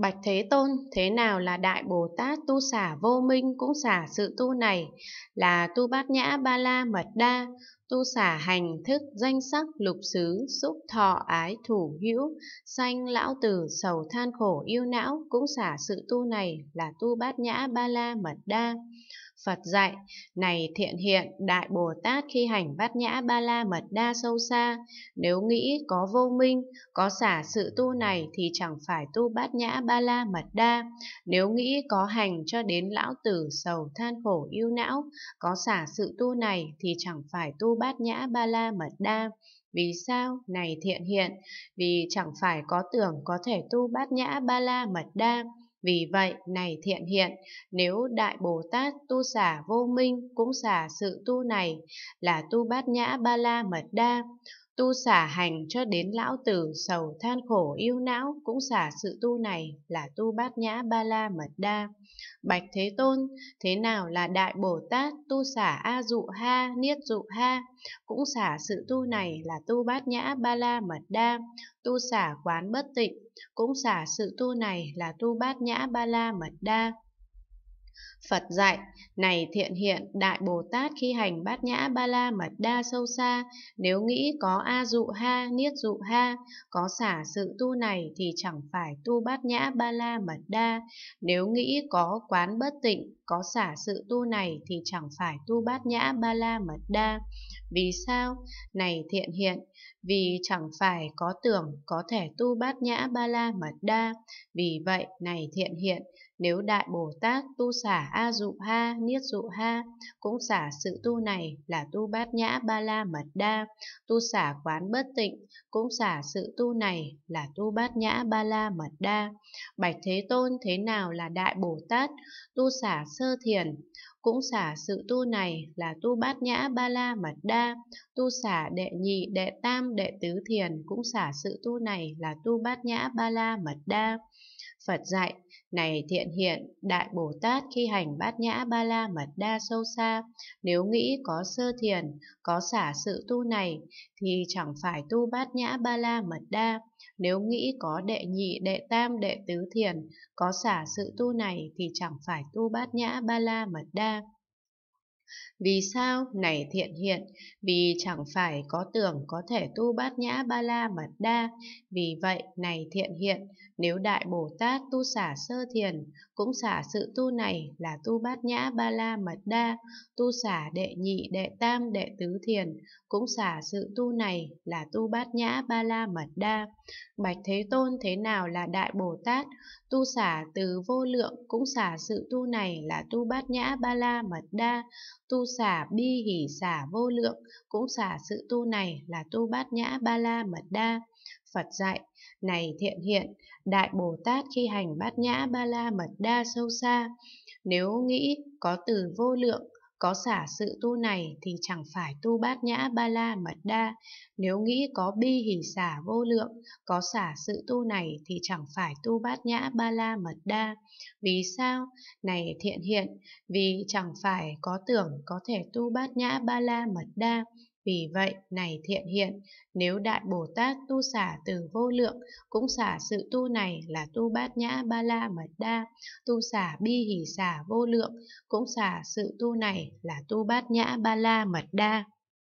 Bạch Thế Tôn, thế nào là Đại Bồ Tát tu xả vô minh cũng xả sự tu này, là tu bát nhã ba la mật đa, tu xả hành thức danh sắc lục xứ, xúc thọ ái thủ hữu, sanh lão tử sầu than khổ yêu não cũng xả sự tu này là tu bát nhã ba la mật đa. Phật dạy, này thiện hiện, Đại Bồ Tát khi hành bát nhã ba la mật đa sâu xa, nếu nghĩ có vô minh, có xả sự tu này thì chẳng phải tu bát nhã ba la mật đa, nếu nghĩ có hành cho đến lão tử sầu than khổ yêu não, có xả sự tu này thì chẳng phải tu bát nhã ba la mật đa. Vì sao? Này thiện hiện, vì chẳng phải có tưởng có thể tu bát nhã ba la mật đa, vì vậy, này thiện hiện, nếu Đại Bồ Tát tu xả vô minh cũng xả sự tu này là tu bát nhã ba la mật đa, Tu xả hành cho đến lão tử sầu than khổ yêu não cũng xả sự tu này là tu bát nhã ba la mật đa. Bạch Thế Tôn, thế nào là Đại Bồ Tát tu xả A dụ ha, niết dụ ha, cũng xả sự tu này là tu bát nhã ba la mật đa, tu xả quán bất tịnh, cũng xả sự tu này là tu bát nhã ba la mật đa. Phật dạy, này thiện hiện, Đại Bồ Tát khi hành bát nhã ba la mật đa sâu xa, nếu nghĩ có A dụ ha, niết dụ ha, có xả sự tu này thì chẳng phải tu bát nhã ba la mật đa, nếu nghĩ có quán bất tịnh, có xả sự tu này thì chẳng phải tu bát nhã ba la mật đa. Vì sao? Này thiện hiện, vì chẳng phải có tưởng có thể tu bát nhã ba la mật đa. Vì vậy, này thiện hiện, nếu Đại Bồ Tát tu xả A Dụ Ha, Niết Dụ Ha, cũng xả sự tu này là tu bát nhã ba la mật đa, tu xả quán bất tịnh, cũng xả sự tu này là tu bát nhã ba la mật đa. Bạch Thế Tôn thế nào là Đại Bồ Tát? Tu xả sơ thiền. Cũng xả sự tu này là tu bát nhã ba la mật đa, tu xả đệ nhị, đệ tam, đệ tứ thiền, cũng xả sự tu này là tu bát nhã ba la mật đa. Phật dạy, này thiện hiện, Đại Bồ Tát khi hành bát nhã ba la mật đa sâu xa, nếu nghĩ có sơ thiền, có xả sự tu này, thì chẳng phải tu bát nhã ba la mật đa. Nếu nghĩ có đệ nhị, đệ tam, đệ tứ thiền, có xả sự tu này thì chẳng phải tu bát nhã ba la mật đa. Vì sao? Này thiện hiện, vì chẳng phải có tưởng có thể tu bát nhã ba la mật đa. Vì vậy, này thiện hiện, nếu Đại Bồ Tát tu xả sơ thiền, cũng xả sự tu này là tu bát nhã ba la mật đa, tu xả đệ nhị đệ tam đệ tứ thiền, cũng xả sự tu này là tu bát nhã ba la mật đa. Bạch Thế Tôn thế nào là Đại Bồ Tát? Tu xả từ vô lượng cũng xả sự tu này là tu bát nhã ba la mật đa, tu xả bi hỷ xả vô lượng, cũng xả sự tu này là tu bát nhã ba la mật đa. Phật dạy, này thiện hiện, Đại Bồ Tát khi hành bát nhã ba la mật đa sâu xa, nếu nghĩ có từ vô lượng có xả sự tu này thì chẳng phải tu bát nhã ba la mật đa, nếu nghĩ có bi hỉ xả vô lượng, có xả sự tu này thì chẳng phải tu bát nhã ba la mật đa. Vì sao? Này thiện hiện, vì chẳng phải có tưởng có thể tu bát nhã ba la mật đa, vì vậy, này thiện hiện, nếu Đại Bồ Tát tu xả từ vô lượng, cũng xả sự tu này là tu bát nhã ba la mật đa, tu xả bi hỷ xả vô lượng, cũng xả sự tu này là tu bát nhã ba la mật đa.